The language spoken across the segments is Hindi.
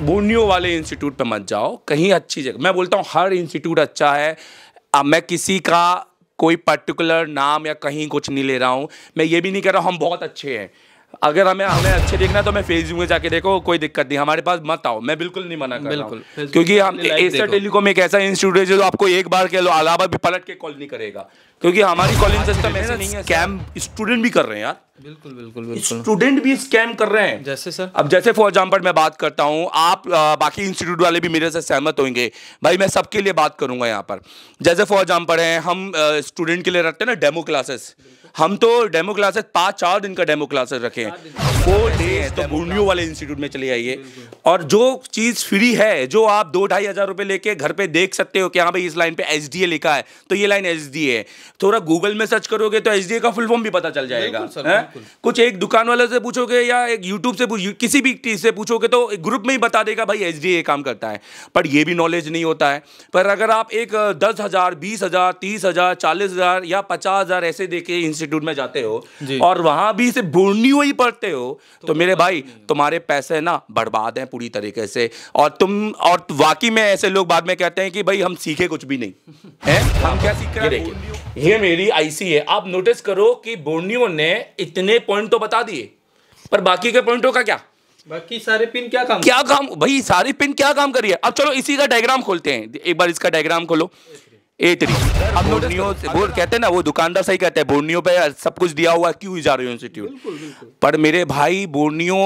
बोर्नियो वाले इंस्टीट्यूट पे मत जाओ कहीं अच्छी जगह मैं बोलता हूँ हर इंस्टीट्यूट अच्छा है अब मैं किसी का कोई पर्टिकुलर नाम या कहीं कुछ नहीं ले रहा हूँ मैं ये भी नहीं कह रहा हूँ हम बहुत अच्छे हैं अगर हमें हमें अच्छे देखना है तो मैं फेसबुक में जाके देखो कोई दिक्कत नहीं हमारे पास मत आओ मैं बिल्कुल नहीं मना कर बिल्कुल क्योंकि हम एसर टेलीकॉम एक ऐसा इंस्टीट्यूट है जो आपको एक बार कह लो अलावा भी पलट के कॉल नहीं करेगा क्योंकि हमारी कॉलिंग सिस्टम ऐसा नहीं है स्कैम स्टूडेंट भी कर रहे हैं यार बिल्कुल बिल्कुल बिल्कुल स्टूडेंट भी स्कैम कर रहे हैं जैसे सर अब जैसे फॉर एग्जाम्पल मैं बात करता हूँ आप आ, बाकी इंस्टीट्यूट वाले भी मेरे से सहमत होंगे भाई मैं सबके लिए बात करूंगा यहाँ पर जैसे फॉर एग्जाम्पल है हम स्टूडेंट के लिए रखते हैं ना डेमो क्लासेस हम तो डेमो क्लासेस पाँच चार दिन का डेमो क्लासेस रखे हैं फोर है तो बुंडियो वाले इंस्टीट्यूट में चले आइए और जो चीज़ फ्री है जो आप दो ढाई हज़ार रुपये लेके घर पे देख सकते हो कि हाँ भाई इस लाइन पे एस लिखा है तो ये लाइन एच है थोड़ा गूगल में सर्च करोगे तो एस का फुल फॉर्म भी पता चल जाएगा कुछ एक दुकान वाले से पूछोगे या एक यूट्यूब से किसी भी चीज़ से पूछोगे तो ग्रुप में ही बता देगा भाई एस ये काम करता है पर ये भी नॉलेज नहीं होता है पर अगर आप एक दस हज़ार बीस हज़ार तीस हज़ार चालीस हज़ार या पचास हज़ार ऐसे देखे इंस्टीट्यूट इंस्टीट्यूट में जाते हो और वहां भी सिर्फ बुरनियो हुई पढ़ते हो तो, तो मेरे भाई तुम्हारे पैसे ना बर्बाद हैं पूरी तरीके से और तुम और तो वाकई में ऐसे लोग बाद में कहते हैं कि भाई हम सीखे कुछ भी नहीं है हम क्या सीख रहे हैं ये मेरी आईसी है आप नोटिस करो कि बोर्नियो ने इतने पॉइंट तो बता दिए पर बाकी के पॉइंटों का क्या बाकी सारे पिन क्या काम क्या काम भाई सारे पिन क्या काम करिए अब चलो इसी का डायग्राम खोलते हैं एक बार इसका डायग्राम खोलो एटरी हम लोग न्यूज वो कहते हैं ना वो दुकानदार सही कहते हैं बोर्नियो पे सब कुछ दिया हुआ क्यों जा रहे हो इंस्टीट्यूट पर मेरे भाई बोर्नियो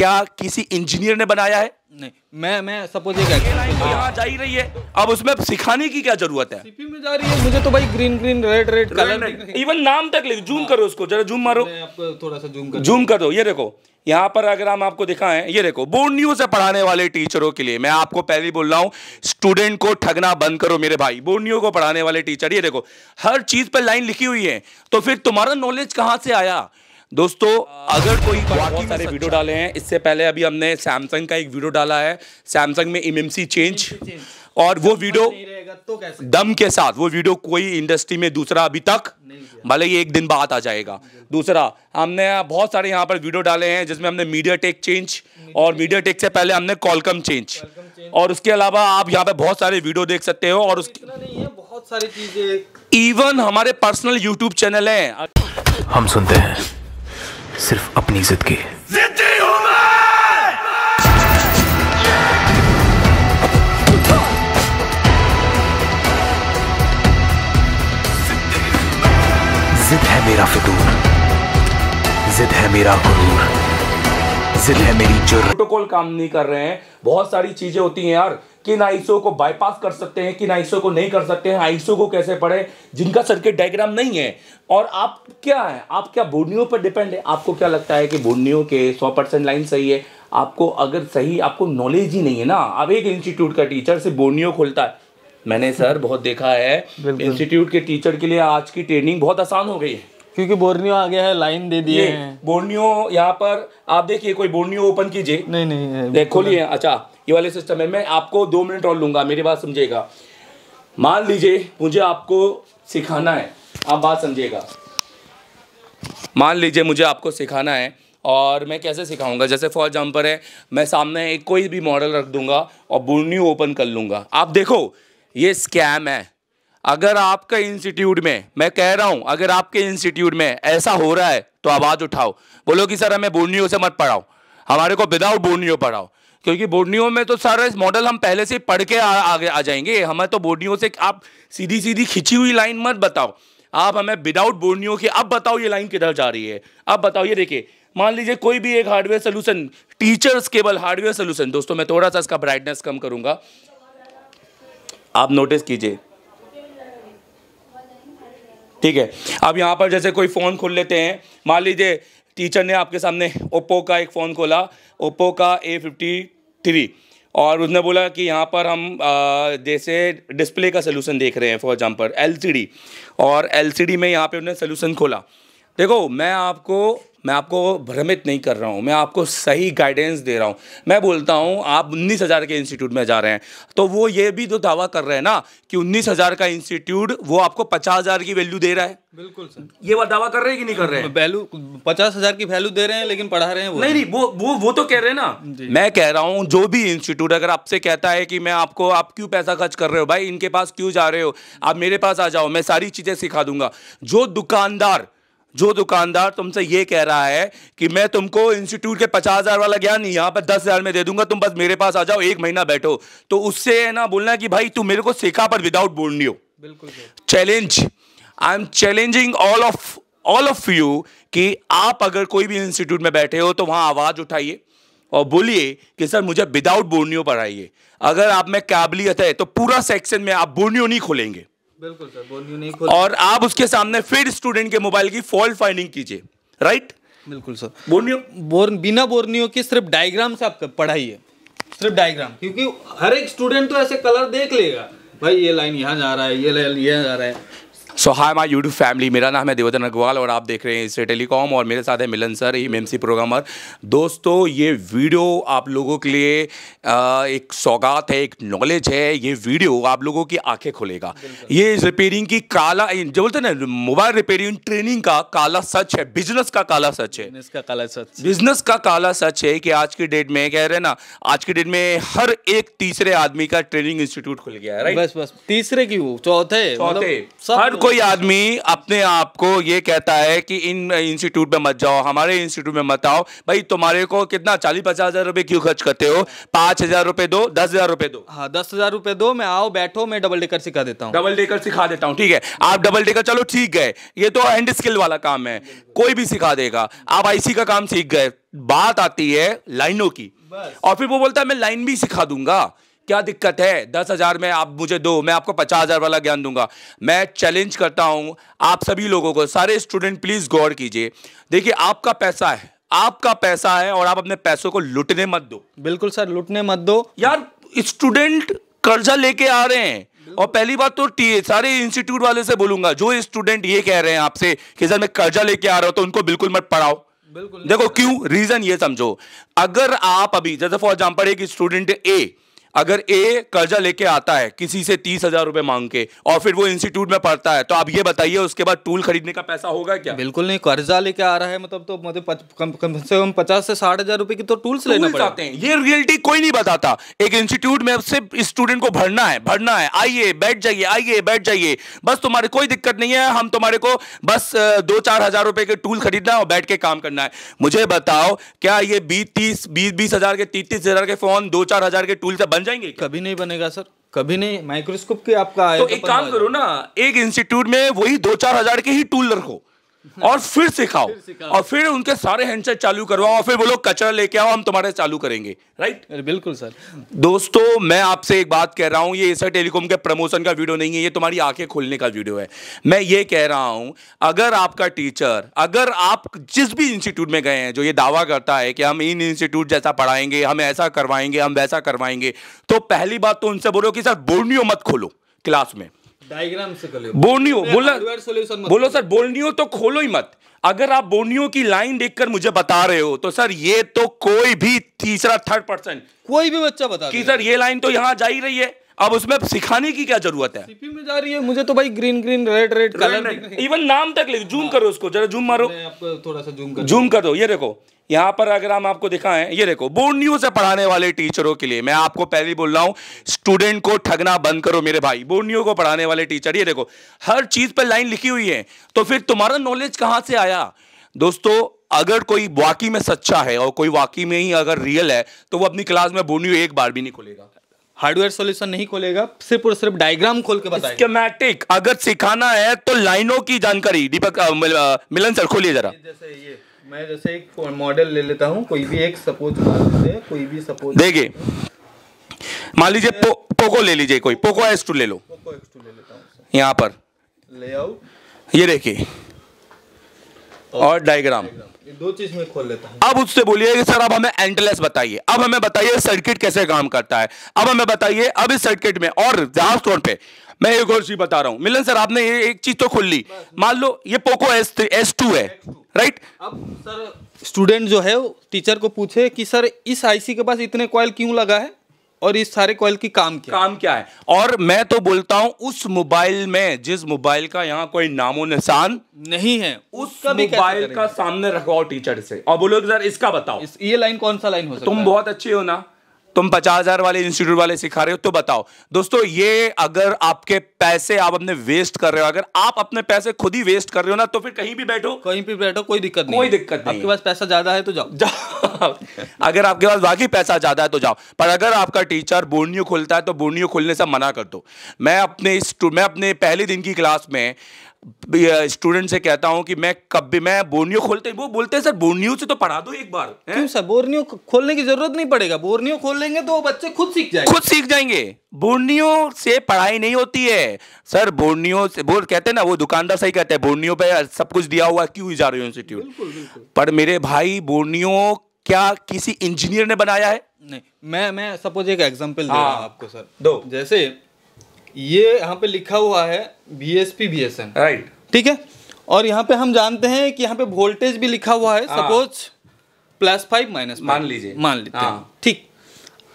क्या किसी इंजीनियर ने बनाया है नहीं मैं मैं सपोज एक यहाँ जा ही रही है अब उसमें सिखाने की क्या जरूरत है सीपी में जा रही है मुझे तो भाई green green red red colour even नाम तक ले जूम करो उसको जरा जूम मारो आपको थोड़ा सा जूम कर जूम कर दो ये देखो यहाँ पर अगर हम आपको दिखाएं ये देखो बोर्ड न्यूज से पढ़ाने वाले टीचरों के लिए मैं आपको पहले ही बोल रहा हूँ स्टूडेंट को ठगना बंद करो मेरे भाई बोर्ड न्यूज को पढ़ाने वाले टीचर ये देखो हर चीज पर लाइन लिखी हुई है तो फिर तुम्हारा नॉलेज कहाँ से आया दोस्तों अगर कोई बहुत सारे वीडियो डाले हैं इससे पहले अभी हमने सैमसंग का एक वीडियो डाला है सैमसंग में एमएमसी चेंज और वो वीडियो तो दम के साथ वो वीडियो कोई इंडस्ट्री में दूसरा अभी तक भले ही एक दिन बाद आ जाएगा दूसरा हमने बहुत सारे यहाँ पर वीडियो डाले हैं जिसमें हमने मीडिया टेक चेंज और मीडिया टेक से पहले हमने कॉलकम चेंज और उसके अलावा आप यहाँ पे बहुत सारे वीडियो देख सकते हो और उसके बहुत सारी चीजें इवन हमारे पर्सनल यूट्यूब चैनल है हम सुनते हैं सिर्फ अपनी जिद की जिद है मेरा फितूर जिद है मेरा गुरूर जिद है मेरी जुर्म प्रोटोकॉल काम नहीं कर रहे हैं बहुत सारी चीजें होती हैं यार किन आइसो को बाईपास कर सकते हैं किन आइसो को नहीं कर सकते हैं आईसीओ को कैसे पढ़े जिनका सर्किट डायग्राम नहीं है और आप क्या है आप क्या बोर्नियो पर डिपेंड है आपको क्या लगता है कि बोर्नियो के सौ परसेंट लाइन सही है आपको अगर सही आपको नॉलेज ही नहीं है ना अब एक इंस्टीट्यूट का टीचर से बोर्नियो खोलता है मैंने सर बहुत देखा है इंस्टीट्यूट के टीचर के लिए आज की ट्रेनिंग बहुत आसान हो गई है क्योंकि बोर्नियो आ गया है लाइन दे दिए बोर्नियो यहाँ पर आप देखिए कोई बोर्नियो ओपन कीजिए नहीं नहीं देखो लिए अच्छा ये वाले सिस्टम है मैं आपको दो मिनट और लूंगा मेरी बात समझेगा मान लीजिए मुझे आपको सिखाना है आप बात समझिएगा मान लीजिए मुझे आपको सिखाना है और मैं कैसे सिखाऊंगा जैसे फॉर एग्जाम्पल है मैं सामने एक कोई भी मॉडल रख दूंगा और बुरन्यू ओपन कर लूंगा आप देखो ये स्कैम है अगर आपका इंस्टीट्यूट में मैं कह रहा हूं अगर आपके इंस्टीट्यूट में ऐसा हो रहा है तो आवाज़ उठाओ बोलो कि सर हमें बुरनियों से मत पढ़ाओ हमारे को विदाउट बुरनियों पढ़ाओ क्योंकि बोर्डनियों में तो सारा इस मॉडल हम पहले से पढ़ के आ, आ, आ जाएंगे हमें तो बोर्डियो से आप सीधी सीधी खिंची हुई लाइन मत बताओ आप हमें विदाउट बोर्डियो की अब बताओ ये लाइन किधर जा रही है अब बताओ ये देखिए मान लीजिए कोई भी एक हार्डवेयर सोल्यूशन टीचर्स केवल हार्डवेयर सोल्यूशन दोस्तों मैं थोड़ा सा इसका ब्राइटनेस कम करूंगा आप नोटिस कीजिए ठीक है अब यहाँ पर जैसे कोई फ़ोन खोल लेते हैं मान लीजिए टीचर ने आपके सामने ओप्पो का एक फ़ोन खोला ओप्पो का ए फिफ्टी टीवी और उसने बोला कि यहाँ पर हम आ, जैसे डिस्प्ले का सोल्यूशन देख रहे हैं फॉर एग्जांपल एलसीडी और एलसीडी में यहाँ पे उन्होंने सोल्यूशन खोला देखो मैं आपको मैं आपको भ्रमित नहीं कर रहा हूँ मैं आपको सही गाइडेंस दे रहा हूँ मैं बोलता हूँ आप उन्नीस हज़ार के इंस्टीट्यूट में जा रहे हैं तो वो ये भी तो दावा कर रहे हैं ना कि उन्नीस हज़ार का इंस्टीट्यूट वो आपको पचास हज़ार की वैल्यू दे रहा है बिल्कुल सर ये बात दावा कर रहे हैं कि नहीं कर रहे हैं वैल्यू पचास हज़ार की वैल्यू दे रहे हैं लेकिन पढ़ा रहे हैं वो नहीं नहीं वो वो वो तो कह रहे हैं ना मैं कह रहा हूँ जो भी इंस्टीट्यूट अगर आपसे कहता है कि मैं आपको आप क्यों पैसा खर्च कर रहे हो भाई इनके पास क्यों जा रहे हो आप मेरे पास आ जाओ मैं सारी चीज़ें सिखा दूंगा जो दुकानदार जो दुकानदार तुमसे ये कह रहा है कि मैं तुमको इंस्टीट्यूट के पचास हज़ार वाला ज्ञान नहीं यहाँ पर दस हज़ार में दे दूंगा तुम बस मेरे पास आ जाओ एक महीना बैठो तो उससे है ना बोलना कि भाई तू मेरे को सिखा पर विदाउट बोलनी हो बिल्कुल challenge I am challenging all of all of you कि आप अगर कोई भी इंस्टीट्यूट में बैठे हो तो वहां आवाज़ उठाइए और बोलिए कि सर मुझे विदाउट बोर्नियो पढ़ाइए अगर आप में काबिलियत है तो पूरा सेक्शन में आप बोर्नियो नहीं खोलेंगे बिल्कुल सर बोनियो नहीं खोल और आप उसके सामने फिर स्टूडेंट के मोबाइल की फॉल्ट फाइंडिंग कीजिए राइट बिल्कुल सर बोर्नियो बोर्न बिना बोर्नियो के सिर्फ डायग्राम से आप पढ़ाइए सिर्फ डायग्राम क्योंकि हर एक स्टूडेंट तो ऐसे कलर देख लेगा भाई ये लाइन यहाँ जा रहा है ये लाइन यहाँ जा रहा है so hi my YouTube family मेरा नाम है देवदन अग्रवाल और आप देख रहे हैं इसे टेलीकॉम और मेरे साथ है Milan sir M M programmer दोस्तों ये वीडियो आप लोगों के लिए एक सौगात है एक नॉलेज है ये वीडियो आप लोगों की आंखें खोलेगा ये रिपेयरिंग की काला जो बोलते ना मोबाइल रिपेयरिंग ट्रेनिंग का काला सच है बिजनेस का काला सच है बिजनेस का काला सच है कि आज की डेट में कह रहे ना आज की डेट में हर एक तीसरे आदमी का ट्रेनिंग इंस्टीट्यूट खुल गया है बस बस तीसरे की वो चौथे चौथे मतलब हर कोई आदमी अपने आप को ये कहता है कि इन इंस्टीट्यूट में मत जाओ हमारे इंस्टीट्यूट में मत आओ भाई तुम्हारे को कितना चालीस पचास हजार रुपए क्यों खर्च करते हो पांच हजार रुपए दो दस हजार रुपए दो हाँ दस हजार रुपए दो मैं आओ बैठो मैं डबल डेकर सिखा देता हूँ डबल डेकर सिखा देता हूँ ठीक है आप डबल डेकर चलो ठीक है ये तो हैंड स्किल वाला काम है कोई भी सिखा देगा आप आईसी का काम सीख गए बात आती है लाइनों की और फिर वो बोलता है मैं लाइन भी सिखा दूंगा क्या दिक्कत है दस हज़ार में आप मुझे दो मैं आपको पचास हज़ार वाला ज्ञान दूंगा मैं चैलेंज करता हूं आप सभी लोगों को सारे स्टूडेंट प्लीज़ गौर कीजिए देखिए आपका पैसा है आपका पैसा है और आप अपने पैसों को लुटने मत दो बिल्कुल सर लुटने मत दो यार स्टूडेंट कर्जा लेके आ रहे हैं और पहली बात तो टी सारे इंस्टीट्यूट वाले से बोलूंगा जो स्टूडेंट ये कह रहे हैं आपसे कि सर मैं कर्जा लेके आ रहा हूं तो उनको बिल्कुल मत पढ़ाओ बिल्कुल देखो क्यों रीजन ये समझो अगर आप अभी जैसे फॉर एग्जाम्पल एक स्टूडेंट ए अगर ए कर्जा लेके आता है किसी से तीस हजार रुपए मांग के और फिर वो इंस्टीट्यूट में पढ़ता है तो आप ये बताइए उसके बाद टूल खरीदने का पैसा होगा क्या बिल्कुल नहीं कर्जा लेके आ रहा है मतलब तो मतलब कम, से कम पचास से साठ हजार रुपए की तो टूल्स लेना चाहते हैं ये रियलिटी कोई नहीं बताता एक इंस्टीट्यूट में सिर्फ स्टूडेंट को भरना है भरना है आइए बैठ जाइए आइए बैठ जाइए बस तुम्हारे कोई दिक्कत नहीं है हम तुम्हारे को बस दो चार हजार रुपए के टूल खरीदना है और बैठ के काम करना है मुझे बताओ क्या ये बीस तीस बीस बीस हजार के तीस तीस हजार के फोन दो चार हजार के टूल से बन जाएंगे क्या? कभी नहीं बनेगा सर कभी नहीं माइक्रोस्कोप के आपका तो, तो एक काम करो ना एक इंस्टीट्यूट में वही दो चार हजार के ही टूल रखो और फिर सिखाओ और फिर उनके सारे हैंडसेट चालू करवाओ और फिर बोलो कचरा लेके आओ हम तुम्हारे चालू करेंगे राइट बिल्कुल सर दोस्तों मैं आपसे एक बात कह रहा हूं ये सर टेलीकॉम के प्रमोशन का वीडियो नहीं है ये तुम्हारी आंखें खोलने का वीडियो है मैं ये कह रहा हूं अगर आपका टीचर अगर आप जिस भी इंस्टीट्यूट में गए हैं जो ये दावा करता है कि हम इन इंस्टीट्यूट जैसा पढ़ाएंगे हम ऐसा करवाएंगे हम वैसा करवाएंगे तो पहली बात तो उनसे बोलो कि सर बोर्डियो मत खोलो क्लास में डायग्राम से बोर्नियो बोला बोलो सर बोर्नियो तो खोलो ही मत अगर आप बोर्नियो की लाइन देखकर मुझे बता रहे हो तो सर ये तो कोई भी तीसरा थर्ड पर्सन कोई भी बच्चा बता कि सर ये लाइन तो यहाँ जा ही रही है अब उसमें सिखाने की क्या जरूरत है सीपी में जा रही है मुझे तो भाई green green red red colour even नाम तक ले जूम करो उसको जरा जूम मारो थोड़ा सा जूम करो जूम दो ये देखो यहाँ पर अगर हम आपको दिखाएं ये देखो बोर्ड न्यूज है पढ़ाने वाले टीचरों के लिए मैं आपको पहले बोल रहा हूँ स्टूडेंट को ठगना बंद करो मेरे भाई बोर्ड न्यूज को पढ़ाने वाले टीचर ये देखो हर चीज पर लाइन लिखी हुई है तो फिर तुम्हारा नॉलेज कहाँ से आया दोस्तों अगर कोई वाकई में सच्चा है और कोई वाकई में ही अगर रियल है तो वो अपनी क्लास में बोर्ड न्यू एक बार भी नहीं खोलेगा हार्डवेयर सॉल्यूशन नहीं खोलेगा सिर्फ और सिर्फ डायग्राम खोल के बताएगा स्कीमेटिक अगर सिखाना है तो लाइनों की जानकारी दीपक मिलन सर खोलिए जरा जैसे ये मैं जैसे एक मॉडल ले लेता हूँ कोई भी एक सपोज कोई भी सपोज देखिए मान लीजिए पो, पोको ले लीजिए कोई पोको एस टू ले लो पोको एस टू ले लेता हूँ यहाँ पर लेआउट ये देखिए और डायग्राम दो चीज में खोल लेता हूं अब उससे बोलिए कि सर अब हमें एंटलेस बताइए अब हमें बताइए सर्किट कैसे काम करता है अब हमें बताइए अब इस सर्किट में और जहाज तौर पे मैं एक और चीज बता रहा हूं मिलन सर आपने ये एक चीज तो खोल ली मान लो ये पोको एस एस टू है राइट अब सर स्टूडेंट जो है टीचर को पूछे कि सर इस आईसी के पास इतने कॉयल क्यों लगा है और इस सारे कॉल की काम क्या काम क्या है और मैं तो बोलता हूं उस मोबाइल में जिस मोबाइल का यहाँ कोई नामो निशान नहीं है उस मोबाइल का सामने रखवाओ टीचर से और बोलो सर इसका बताओ इस, ये लाइन कौन सा लाइन हो सकता तुम बहुत अच्छे हो ना तुम पचास हजार वाले इंस्टीट्यूट वाले सिखा रहे हो तो बताओ दोस्तों ये अगर आपके पैसे आप अपने वेस्ट कर रहे हो अगर आप अपने पैसे खुद ही वेस्ट कर रहे हो ना तो फिर कहीं भी बैठो कहीं भी बैठो कोई दिक्कत नहीं कोई दिक्कत नहीं आपके पास पैसा ज्यादा है तो जाओ अगर आपके पास बाकी पैसा ज्यादा है तो जाओ पर अगर आपका टीचर बोर्नियो खुलता है तो बोर्नियो खुलने से मना कर दो मैं अपने मैं अपने पहले दिन की क्लास में स्टूडेंट से कहता हूँ कि मैं कब भी मैं बोर्नियो खोलते वो बोलते हैं सर बोर्नियो से तो पढ़ा दो एक बार क्यों सर बोर्नियो खोलने की जरूरत नहीं पड़ेगा बोर्नियो खोल लेंगे तो बच्चे खुद सीख जाएंगे खुद सीख जाएंगे बोर्नियो से पढ़ाई नहीं होती है सर बोर्नियो से बोल कहते हैं ना वो दुकानदार सही कहते हैं बोर्नियो पे सब कुछ दिया हुआ क्यों जा रही हो इंस्टीट्यूट पर मेरे भाई बोर्नियो क्या किसी इंजीनियर ने बनाया है नहीं मैं मैं सपोज एक एग्जाम्पल दे रहा हूँ हाँ। आपको सर दो जैसे ये यहाँ पे लिखा हुआ है B S P B S N right ठीक है और यहाँ पे हम जानते हैं कि यहाँ पे वोल्टेज भी लिखा हुआ है सपोज प्लस फाइव माइनस मान लीजिए मान लीजिए हाँ। ठीक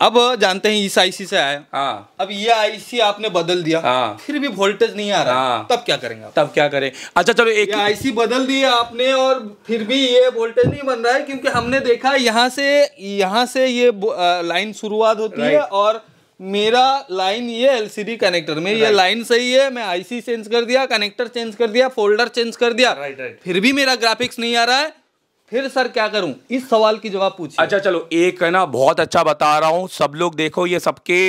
अब जानते हैं इस आईसी से आया हाँ अब ये आईसी आपने बदल दिया हाँ फिर भी वोल्टेज नहीं आ रहा हाँ तब क्या करेंगे तब क्या करें अच्छा चलो एक आईसी बदल दिया आपने और फिर भी ये वोल्टेज नहीं बन रहा है क्योंकि हमने देखा यहाँ से यहाँ से ये लाइन शुरुआत होती है और मेरा लाइन ये एलसीडी कनेक्टर मेरी ये लाइन सही है मैं आईसी चेंज कर दिया कनेक्टर चेंज कर दिया फोल्डर चेंज कर दिया राइट राइट फिर भी मेरा ग्राफिक्स नहीं आ रहा है फिर सर क्या करूं इस सवाल की जवाब पूछिए अच्छा चलो एक है ना बहुत अच्छा बता रहा हूं सब लोग देखो ये सबके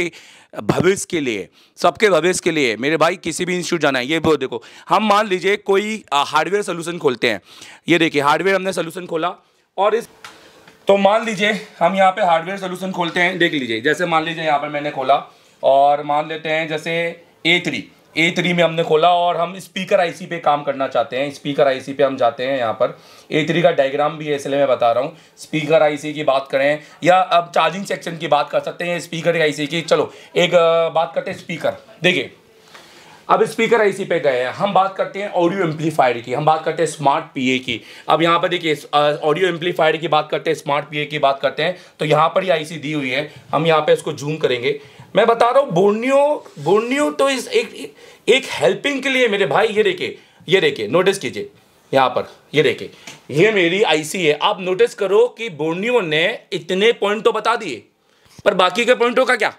भविष्य के लिए सबके भविष्य के लिए मेरे भाई किसी भी इंस्टीट्यूट जाना है ये वो देखो हम मान लीजिए कोई हार्डवेयर सोल्यूशन खोलते हैं ये देखिए हार्डवेयर हमने सोल्यूशन खोला और इस तो मान लीजिए हम यहाँ पे हार्डवेयर सोल्यूशन खोलते हैं देख लीजिए जैसे मान लीजिए यहाँ पर मैंने खोला और मान लेते हैं जैसे ए थ्री ए थ्री में हमने खोला और हम स्पीकर आईसी पे काम करना चाहते हैं स्पीकर आईसी पे हम जाते हैं यहाँ पर ए थ्री का डायग्राम भी है इसलिए मैं बता रहा हूँ स्पीकर आईसी की बात करें या अब चार्जिंग सेक्शन की बात कर सकते हैं स्पीकर आईसी की चलो एक बात करते हैं स्पीकर देखिए अब स्पीकर आईसी पे गए हैं हम बात करते हैं ऑडियो एम्पलीफायर की हम बात करते हैं स्मार्ट पीए की अब यहाँ पर देखिए ऑडियो एम्पलीफायर की बात करते हैं स्मार्ट पीए की बात करते हैं तो यहाँ पर ही आईसी दी हुई है हम यहाँ पे इसको जूम करेंगे मैं बता रहा हूँ बोर्नियो बोर्नियो तो इस एक एक हेल्पिंग के लिए मेरे भाई ये देखे ये देखिए नोटिस कीजिए यहाँ पर ये देखे ये मेरी आई है आप नोटिस करो कि बोर्नियो ने इतने पॉइंट तो बता दिए पर बाकी के पॉइंटों का क्या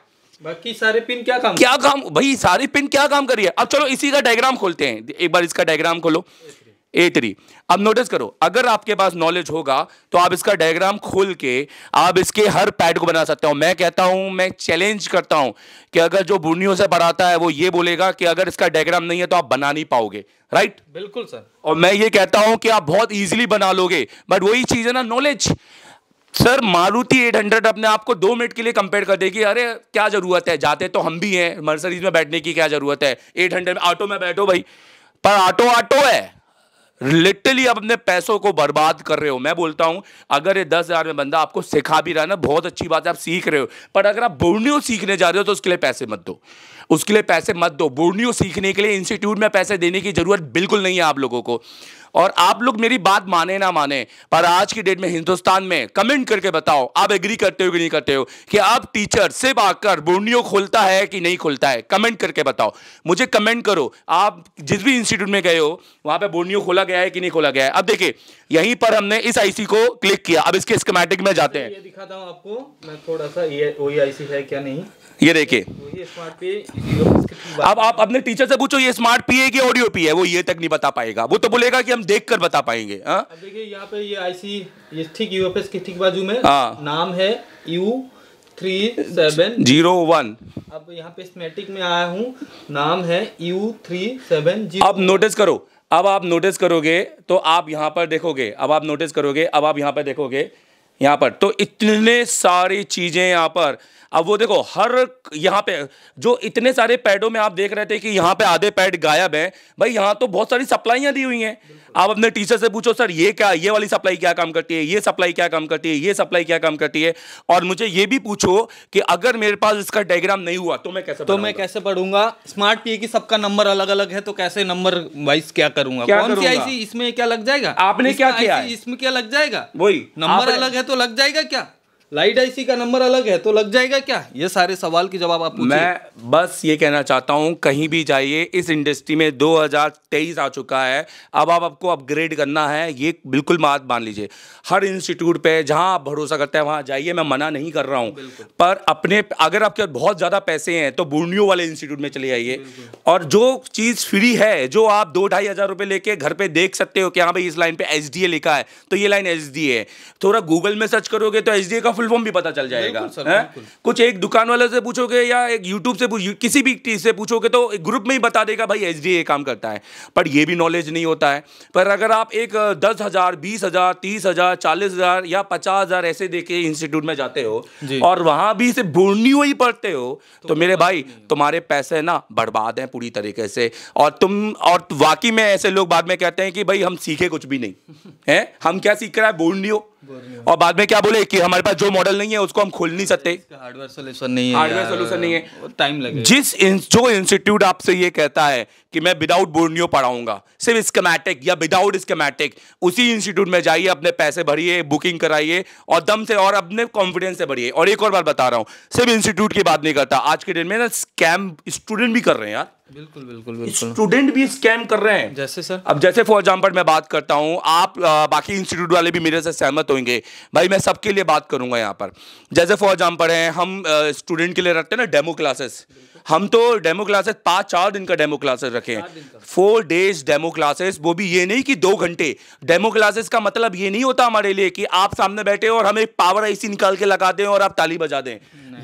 बाकी सारे पिन क्या काम क्या काम भाई सारे पिन क्या काम करिए अब चलो इसी का डायग्राम खोलते हैं एक बार इसका डायग्राम खोलो ए थ्री अब नोटिस करो अगर आपके पास नॉलेज होगा तो आप इसका डायग्राम खोल के आप इसके हर पैड को बना सकते हो मैं कहता हूं मैं चैलेंज करता हूं कि अगर जो बुनियों से पढ़ाता है वो ये बोलेगा कि अगर इसका डायग्राम नहीं है तो आप बना नहीं पाओगे राइट बिल्कुल सर और मैं ये कहता हूं कि आप बहुत इजीली बना लोगे बट वही चीज है ना नॉलेज सर मारुति 800 अपने आप को दो मिनट के लिए कंपेयर कर देगी अरे क्या जरूरत है जाते तो हम भी हैं मर्सरीज में बैठने की क्या जरूरत है 800 में ऑटो में बैठो भाई पर ऑटो ऑटो है लिटरली आप अपने पैसों को बर्बाद कर रहे हो मैं बोलता हूं अगर ये दस हज़ार में बंदा आपको सिखा भी रहा है ना बहुत अच्छी बात है आप सीख रहे हो पर अगर आप बोर्नियो सीखने जा रहे हो तो उसके लिए पैसे मत दो उसके लिए पैसे मत दो बोर्नियो सीखने के लिए इंस्टीट्यूट में पैसे देने की ज़रूरत बिल्कुल नहीं है आप लोगों को और आप लोग मेरी बात माने ना माने पर आज की डेट में हिंदुस्तान में कमेंट करके बताओ आप एग्री करते हो कि नहीं करते हो कि आप टीचर सिर्फ आकर बोर्नियो खोलता है कि नहीं खोलता है कमेंट करके बताओ मुझे कमेंट करो आप जिस भी इंस्टीट्यूट में गए हो वहां पे बोर्नियो खोला गया है कि नहीं खोला गया है अब देखिए यहीं पर हमने इस आईसी को क्लिक किया अब इसके स्कमेटिक में जाते हैं दिखाता हूँ आपको मैं थोड़ा सा ये वही आईसी है क्या नहीं ये देखिए अब आप अपने टीचर से पूछो ये स्मार्ट पी है कि ऑडियो पी है वो ये तक नहीं बता पाएगा वो तो बोलेगा कि हम देख कर बता पाएंगे हाँ? देखिए यहाँ पे ये आईसी ये ठीक यूएफएस के ठीक बाजू में आ, हाँ। नाम है U three seven zero one अब यहाँ पे स्मेटिक में आया हूँ नाम है यू थ्री सेवन जीरो अब नोटिस करो अब आप नोटिस करोगे तो आप यहाँ पर देखोगे अब आप नोटिस करोगे अब आप यहाँ पर देखोगे यहाँ पर तो इतने सारी चीज़ें यहाँ पर अब वो देखो हर यहाँ पे जो इतने सारे पैडों में आप देख रहे थे कि यहाँ पे आधे पैड गायब हैं भाई यहाँ तो बहुत सारी सप्लाइयाँ दी हुई हैं आप अपने टीचर से पूछो सर ये क्या ये वाली सप्लाई क्या काम करती है ये सप्लाई क्या काम करती है ये सप्लाई क्या काम करती है और मुझे ये भी पूछो कि अगर मेरे पास इसका डायग्राम नहीं हुआ तो मैं कैसे तो मैं कैसे पढ़ूंगा स्मार्ट पी की सबका नंबर अलग अलग है तो कैसे नंबर वाइज क्या करूंगा कौन सी आईसी इसमें क्या लग जाएगा आपने क्या किया इसमें क्या लग जाएगा वही नंबर अलग है तो तो लग जाएगा क्या लाइट आईसी का नंबर अलग है तो लग जाएगा क्या ये सारे सवाल के जवाब आप मैं बस ये कहना चाहता हूँ कहीं भी जाइए इस इंडस्ट्री में 2023 आ चुका है अब आप आपको अपग्रेड करना है ये बिल्कुल बात मान लीजिए हर इंस्टीट्यूट पे जहाँ आप भरोसा करते हैं वहाँ जाइए मैं मना नहीं कर रहा हूँ पर अपने अगर आपके बहुत ज़्यादा पैसे हैं तो बूढ़ियों वाले इंस्टीट्यूट में चले जाइए और जो चीज़ फ्री है जो आप दो ढाई हज़ार रुपये लेके घर पे देख सकते हो कि हाँ भाई इस लाइन पे एच लिखा है तो ये लाइन एच है थोड़ा गूगल में सर्च करोगे तो एच का फुल फॉर्म भी पता चल जाएगा कुछ एक दुकान वाले से पूछोगे या एक यूट्यूब से किसी भी चीज़ से पूछोगे तो ग्रुप में ही बता देगा भाई एच काम करता है पर यह भी नॉलेज नहीं होता है पर अगर आप एक दस हज़ार बीस हज़ार तीस हज़ार चालीस हज़ार या पचास हज़ार ऐसे दे इंस्टीट्यूट में जाते हो और वहां भी सिर्फ बुढ़नी ही पढ़ते हो तो तो मेरे तो भाई तुम्हारे पैसे ना बर्बाद हैं पूरी तरीके से और तुम और वाकई में ऐसे लोग बाद में कहते हैं कि भाई हम सीखे कुछ भी नहीं है हम क्या सीख रहा है बोर्ड और बाद में क्या बोले कि हमारे पास जो मॉडल नहीं है उसको हम खोल नहीं सकते हार्डवेयर सोल्यूशन नहीं है हार्डवेयर सोल्यूशन नहीं है टाइम लगे जिस जो इंस्टीट्यूट आपसे ये कहता है कि मैं विदाउट बोर्नियो पढ़ाऊंगा सिर्फ स्कमेटिक या विदाउट स्कमेटिक उसी इंस्टीट्यूट में जाइए अपने पैसे भरिए बुकिंग कराइए और दम से और अपने कॉन्फिडेंस से भरिए और एक और बार बता रहा हूँ सिर्फ इंस्टीट्यूट की बात नहीं करता आज के डेट में ना स्कैम स्टूडेंट भी कर रहे हैं यार बिल्कुल बिल्कुल बिल्कुल स्टूडेंट भी स्कैम कर रहे हैं जैसे सर अब जैसे फॉर एग्जाम्पल मैं बात करता हूँ आप आ, बाकी इंस्टीट्यूट वाले भी मेरे से सहमत होंगे भाई मैं सबके लिए बात करूंगा यहाँ पर जैसे फॉर एग्जाम्पल है हम स्टूडेंट के लिए रखते हैं ना डेमो क्लासेस हम तो डेमो क्लासेस पाँच चार दिन का डेमो क्लासेस रखे हैं फोर डेज डेमो क्लासेस वो भी ये नहीं कि दो घंटे डेमो क्लासेस का मतलब ये नहीं होता हमारे लिए कि आप सामने बैठे और हम एक पावर ऐसी निकाल के लगा दें और आप ताली बजा दें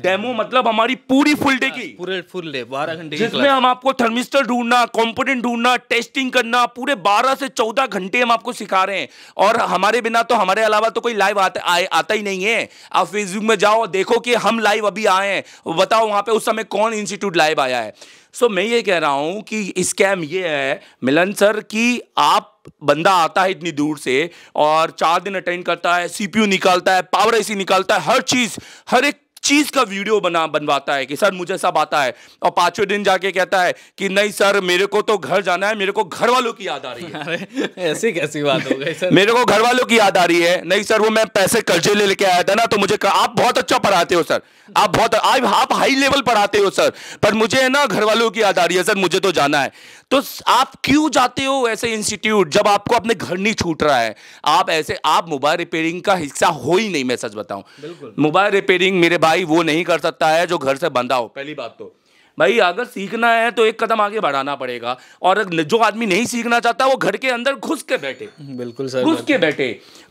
डेमो मतलब हमारी पूरी फुल डे की पूरे फुल डे बारह घंटे जिसमें हम आपको थर्मिस्टर ढूंढना कॉम्पोनेंट ढूंढना टेस्टिंग करना पूरे बारह से चौदह घंटे हम आपको सिखा रहे हैं और हमारे बिना तो हमारे अलावा तो कोई लाइव आता आ, आता ही नहीं है आप फेसबुक में जाओ देखो कि हम लाइव अभी आए हैं बताओ वहां पे उस समय कौन इंस्टीट्यूट लाइव आया है सो मैं ये कह रहा हूं कि स्कैम ये है मिलन सर कि आप बंदा आता है इतनी दूर से और चार दिन अटेंड करता है सीपीयू निकालता है पावर एसी निकालता है हर चीज हर एक चीज का वीडियो बना बनवाता है कि सर मुझे सब आता है और पांचवें दिन जाके कहता है कि नहीं सर मेरे को तो घर जाना है मेरे को घर वालों की याद आ रही है ऐसी कैसी बात हो गई सर मेरे को घर वालों की याद आ रही है नहीं सर वो मैं पैसे कर्जे ले लेके आया था ना तो मुझे आप बहुत अच्छा पढ़ाते हो सर आप बहुत आप हाई लेवल पढ़ाते हो सर पर मुझे है ना घर वालों की याद आ रही है सर मुझे तो जाना है तो आप क्यों जाते हो ऐसे इंस्टीट्यूट जब आपको अपने घर नहीं छूट रहा है आप ऐसे आप मोबाइल रिपेयरिंग का हिस्सा हो ही नहीं मैं सच बताऊं मोबाइल रिपेयरिंग मेरे भाई वो नहीं कर सकता है जो घर से बंधा हो पहली बात तो भाई अगर सीखना है तो एक कदम आगे बढ़ाना पड़ेगा और जो आदमी नहीं सीखना चाहता वो घर के अंदर घुस के बैठे बिल्कुल सर घुस के बैठे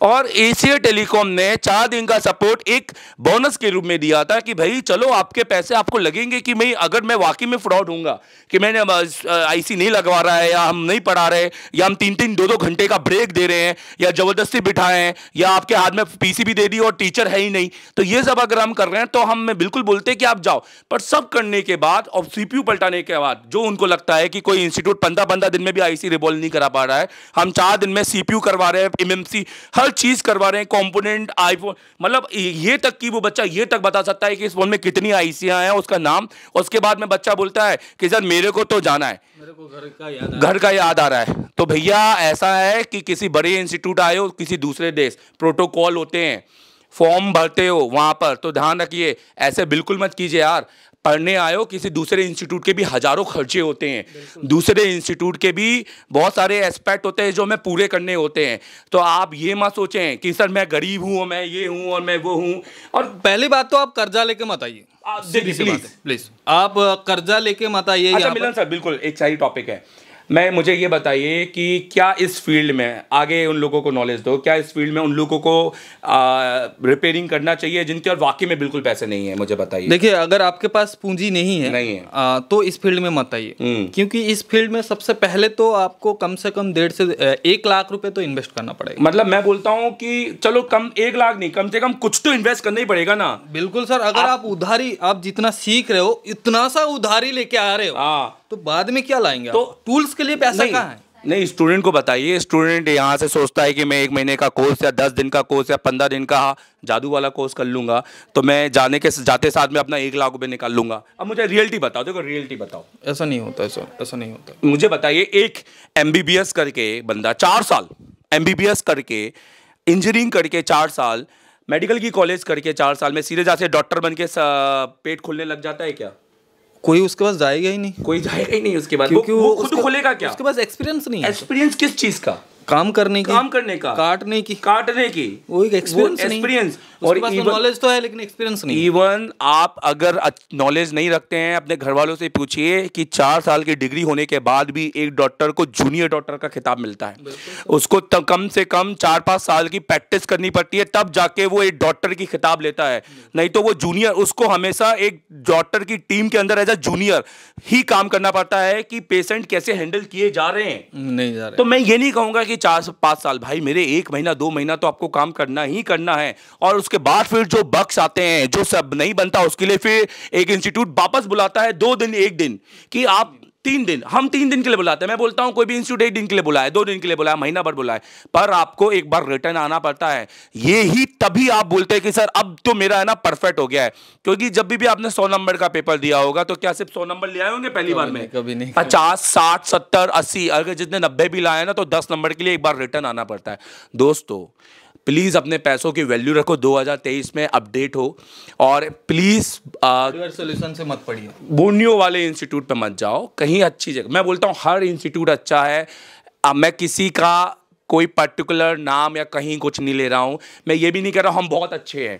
और एशिया टेलीकॉम ने चार दिन का सपोर्ट एक बोनस के रूप में दिया था कि भाई चलो आपके पैसे आपको लगेंगे कि भाई अगर मैं वाकई में फ्रॉड हूँ कि मैंने आईसी नहीं लगवा रहा है या हम नहीं पढ़ा रहे या हम तीन तीन दो दो घंटे का ब्रेक दे रहे हैं या जबरदस्ती बिठाए हैं या आपके हाथ में पीसीबी दे दी और टीचर है ही नहीं तो ये सब अगर हम कर रहे हैं तो हम बिल्कुल बोलते हैं कि आप जाओ पर सब करने के बाद और सीपीयू पलटाने के बाद जो उनको लगता है कि कोई इंस्टीट्यूट पंद्रह पंद्रह दिन में भी आईसी रिवॉल्व नहीं करा पा रहा है हम चार दिन में सीपीयू करवा रहे हैं एमएमसी हर चीज करवा रहे हैं कॉम्पोनेंट आईफोन मतलब ये तक कि वो बच्चा ये तक बता सकता है कि इस फोन में कितनी आई हैं उसका नाम उसके बाद में बच्चा बोलता है कि सर मेरे को तो जाना है घर का याद घर का याद आ रहा है तो भैया ऐसा है कि किसी बड़े इंस्टीट्यूट आए हो किसी दूसरे देश प्रोटोकॉल होते हैं फॉर्म भरते हो वहाँ पर तो ध्यान रखिए ऐसे बिल्कुल मत कीजिए यार पढ़ने आए हो किसी दूसरे इंस्टीट्यूट के भी हज़ारों खर्चे होते हैं दूसरे इंस्टीट्यूट के भी बहुत सारे एस्पेक्ट होते हैं जो हमें पूरे करने होते हैं तो आप ये मत सोचें कि सर मैं गरीब हूँ और मैं ये हूँ और मैं वो हूँ और पहली बात तो आप कर्जा लेके मत आइए प्लीज आप कर्जा लेके मत आइए अच्छा मिलन सर बिल्कुल एक सही टॉपिक है मैं मुझे ये बताइए कि क्या इस फील्ड में आगे उन लोगों को नॉलेज दो क्या इस फील्ड में उन लोगों को रिपेयरिंग करना चाहिए जिनके और वाकई में बिल्कुल पैसे नहीं है मुझे बताइए देखिए अगर आपके पास पूंजी नहीं है नहीं है आ, तो इस फील्ड में मत आइए हम्म। क्योंकि इस फील्ड में सबसे पहले तो आपको कम से कम डेढ़ से एक लाख रुपये तो इन्वेस्ट करना पड़ेगा मतलब मैं बोलता हूँ कि चलो कम एक लाख नहीं कम से कम कुछ तो इन्वेस्ट करना ही पड़ेगा ना बिल्कुल सर अगर आप, आप उधारी आप जितना सीख रहे हो इतना सा उधारी लेके आ रहे हो हाँ तो बाद में क्या लाएंगे तो टूल्स के लिए पैसा कहाँ है नहीं स्टूडेंट को बताइए स्टूडेंट यहाँ से सोचता है कि मैं एक महीने का कोर्स या दस दिन का कोर्स या पंद्रह दिन का जादू वाला कोर्स कर लूँगा तो मैं जाने के जाते साथ में अपना एक लाख रुपये निकाल लूँगा अब मुझे रियलिटी बताओ देखो रियलिटी बताओ ऐसा नहीं होता ऐसा ऐसा नहीं होता मुझे बताइए एक एम करके बंदा चार साल एम करके इंजीनियरिंग करके चार साल मेडिकल की कॉलेज करके चार साल में सीधे जाते डॉक्टर बन के पेट खुलने लग जाता है क्या कोई उसके पास जाएगा ही नहीं कोई जाएगा ही नहीं उसके बाद क्योंकि वो, वो खुद खोलेगा क्या उसके पास एक्सपीरियंस नहीं है एक्सपीरियंस किस चीज़ का काम करने की काम करने का काटने की काटने की वो एक एक्सपीरियंस एक्सपीरियंस और नॉलेज तो, तो है लेकिन एक्सपीरियंस नहीं इवन आप अगर नॉलेज नहीं रखते हैं अपने घर वालों से पूछिए कि चार साल की डिग्री होने के बाद भी एक डॉक्टर को जूनियर डॉक्टर का खिताब मिलता है उसको कम से कम चार पाँच साल की प्रैक्टिस करनी पड़ती है तब जाके वो एक डॉक्टर की खिताब लेता है नहीं तो वो जूनियर उसको हमेशा एक डॉक्टर की टीम के अंदर एज अ जूनियर ही काम करना पड़ता है कि पेशेंट कैसे हैंडल किए जा रहे हैं नहीं जा रहे तो मैं ये नहीं कहूँगा कि कि चार से पाँच साल भाई मेरे एक महीना दो महीना तो आपको काम करना ही करना है और उसके बाद फिर जो बक्स आते हैं जो सब नहीं बनता उसके लिए फिर एक इंस्टीट्यूट वापस बुलाता है दो दिन एक दिन कि आप तीन दिन हम तीन दिन के लिए बुलाते हैं मैं बोलता हूं कोई भी इंस्टीट्यूट एक दिन के लिए बुलाए दो दिन के लिए बुलाए महीना भर बुलाए पर आपको एक बार रिटर्न आना पड़ता है ये ही तभी आप बोलते हैं कि सर अब तो मेरा है ना परफेक्ट हो गया है क्योंकि जब भी, भी आपने सौ नंबर का पेपर दिया होगा तो क्या सिर्फ सौ नंबर ले आए होंगे पहली बार में कभी नहीं पचास साठ सत्तर अस्सी अगर जितने नब्बे भी लाए ना तो दस नंबर के लिए एक बार रिटर्न आना पड़ता है दोस्तों प्लीज़ अपने पैसों की वैल्यू रखो 2023 में अपडेट हो और प्लीज़ सोल्यूशन से मत पढ़िए बोनियो वाले इंस्टीट्यूट पे मत जाओ कहीं अच्छी जगह मैं बोलता हूँ हर इंस्टीट्यूट अच्छा है अब मैं किसी का कोई पर्टिकुलर नाम या कहीं कुछ नहीं ले रहा हूँ मैं ये भी नहीं कह रहा हूँ हम बहुत अच्छे हैं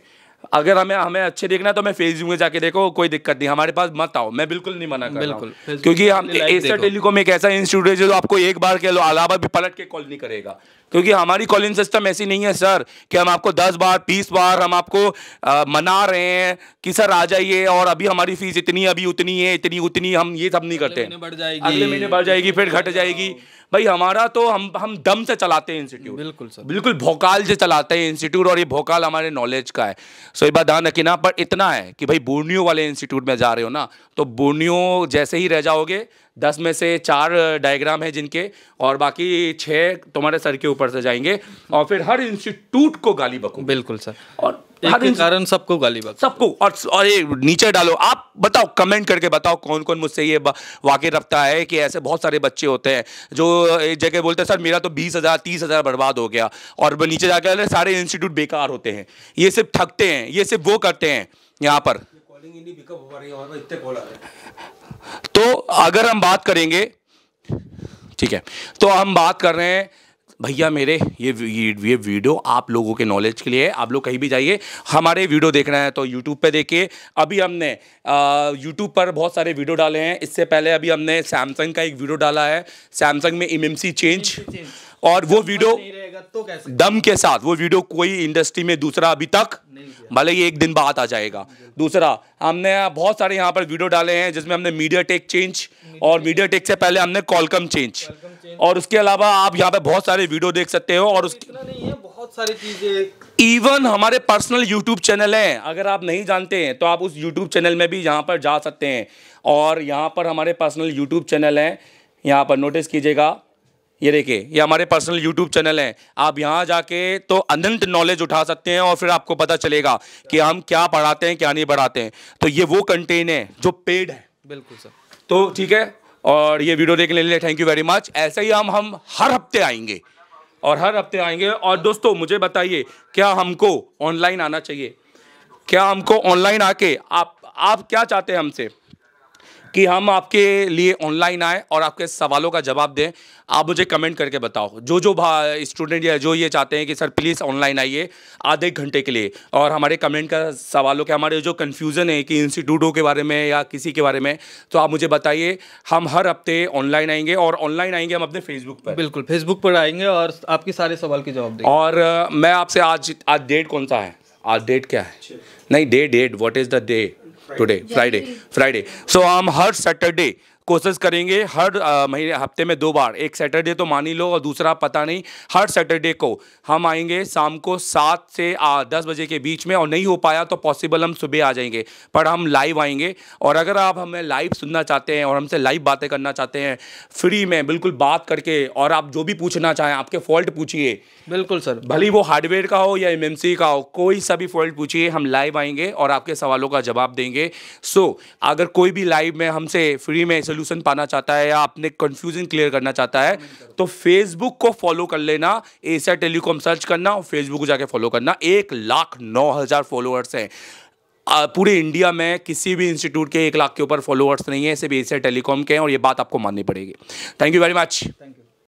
अगर हमें हमें अच्छे देखना है तो मैं फेसबुक में जाके देखो कोई दिक्कत नहीं हमारे पास मत आओ मैं बिल्कुल नहीं मना कर बिल्कुल क्योंकि हम एसर टेलीकॉम एक ऐसा इंस्टीट्यूट है जो आपको एक बार कह लो अलावा भी पलट के कॉल नहीं करेगा क्योंकि हमारी कॉलिंग सिस्टम ऐसी नहीं है सर कि हम आपको दस बार बीस बार हम आपको आ, मना रहे हैं कि सर आ जाइए और अभी हमारी फीस इतनी अभी उतनी है इतनी उतनी हम ये सब नहीं करते अगले महीने बढ़ जाएगी फिर घट जाएगी भाई हमारा तो हम हम दम से चलाते हैं इंस्टीट्यूट बिल्कुल सर बिल्कुल भोकाल से चलाते हैं इंस्टीट्यूट और ये भोकाल हमारे नॉलेज का है सो एक बात ध्यान रखना पर इतना है कि भाई बोर्नियो वाले इंस्टीट्यूट में जा रहे हो ना तो बोर्नियो जैसे ही रह जाओगे दस में से चार डायग्राम है जिनके और बाकी छः तुम्हारे सर के ऊपर से जाएंगे और फिर हर इंस्टीट्यूट को गाली बको बिल्कुल सर और हर कारण सबको गाली बक सबको और और ये नीचे डालो आप बताओ कमेंट करके बताओ कौन कौन मुझसे ये वाकई रखता है कि ऐसे बहुत सारे बच्चे होते हैं जो एक जगह बोलते हैं सर मेरा तो बीस हज़ार तीस हज़ार बर्बाद हो गया और नीचे जाकर सारे इंस्टीट्यूट बेकार होते हैं ये सिर्फ थकते हैं ये सिर्फ वो करते हैं यहाँ पर Oh, तो अगर हम बात करेंगे ठीक है तो हम बात कर रहे हैं भैया मेरे ये ये वीडियो आप लोगों के नॉलेज के लिए है आप लोग कहीं भी जाइए हमारे वीडियो देखना है तो यूट्यूब पे देखिए अभी हमने यूट्यूब पर बहुत सारे वीडियो डाले हैं इससे पहले अभी हमने सैमसंग का एक वीडियो डाला है सैमसंग में एम चेंज और वो वीडियो तो दम के साथ वो वीडियो कोई इंडस्ट्री में दूसरा अभी तक भले ही एक दिन बाद आ जाएगा दूसरा हमने बहुत सारे यहाँ पर वीडियो डाले हैं जिसमें हमने मीडिया टेक चेंज और मीडिया टेक से पहले हमने कॉलकम चेंज और उसके अलावा आप यहाँ पे बहुत सारे वीडियो देख सकते हो और उसके बहुत सारी चीजें इवन हमारे पर्सनल यूट्यूब चैनल हैं अगर आप नहीं जानते हैं तो आप उस यूट्यूब चैनल में भी यहाँ पर जा सकते हैं और यहाँ पर हमारे पर्सनल यूट्यूब चैनल हैं यहाँ पर नोटिस कीजिएगा ये देखिए ये हमारे पर्सनल यूट्यूब चैनल हैं आप यहाँ जाके तो अनंत नॉलेज उठा सकते हैं और फिर आपको पता चलेगा कि हम क्या पढ़ाते हैं क्या नहीं पढ़ाते हैं तो ये वो कंटेन है जो पेड है बिल्कुल सर तो ठीक है और ये वीडियो देखने के लिए थैंक यू वेरी मच ऐसे ही हम हम हर हफ्ते आएंगे और हर हफ्ते आएंगे और दोस्तों मुझे बताइए क्या हमको ऑनलाइन आना चाहिए क्या हमको ऑनलाइन आके आप आप क्या चाहते हैं हमसे कि हम आपके लिए ऑनलाइन आए और आपके सवालों का जवाब दें आप मुझे कमेंट करके बताओ जो जो स्टूडेंट या जो ये चाहते हैं कि सर प्लीज़ ऑनलाइन आइए आधे एक घंटे के लिए और हमारे कमेंट का सवालों के हमारे जो कन्फ्यूज़न है कि इंस्टीट्यूटों के बारे में या किसी के बारे में तो आप मुझे बताइए हम हर हफ्ते ऑनलाइन आएंगे और ऑनलाइन आएंगे हम अपने फेसबुक पर बिल्कुल फेसबुक पर आएंगे और आपके सारे सवाल के जवाब दें और मैं आपसे आज आज डेट कौन सा है आज डेट क्या है अच्छा। नहीं day date what is the day today friday friday so I'm her saturday कोशिश करेंगे हर महीने हफ्ते में दो बार एक सैटरडे तो मान ही लो और दूसरा पता नहीं हर सैटरडे को हम आएंगे शाम को सात से आ, दस बजे के बीच में और नहीं हो पाया तो पॉसिबल हम सुबह आ जाएंगे पर हम लाइव आएंगे और अगर आप हमें लाइव सुनना चाहते हैं और हमसे लाइव बातें करना चाहते हैं फ्री में बिल्कुल बात करके और आप जो भी पूछना चाहें आपके फॉल्ट पूछिए बिल्कुल सर भले वो हार्डवेयर का हो या एम का हो कोई सा भी फॉल्ट पूछिए हम लाइव आएंगे और आपके सवालों का जवाब देंगे सो अगर कोई भी लाइव में हमसे फ्री में सोल्यूशन पाना चाहता है या अपने कन्फ्यूजन क्लियर करना चाहता है तो फेसबुक को फॉलो कर लेना एशिया टेलीकॉम सर्च करना और फेसबुक को जाके फॉलो करना एक लाख नौ हज़ार फॉलोअर्स हैं पूरे इंडिया में किसी भी इंस्टीट्यूट के एक लाख के ऊपर फॉलोअर्स नहीं है सिर्फ एशिया टेलीकॉम के हैं और ये बात आपको माननी पड़ेगी thank you very much thank you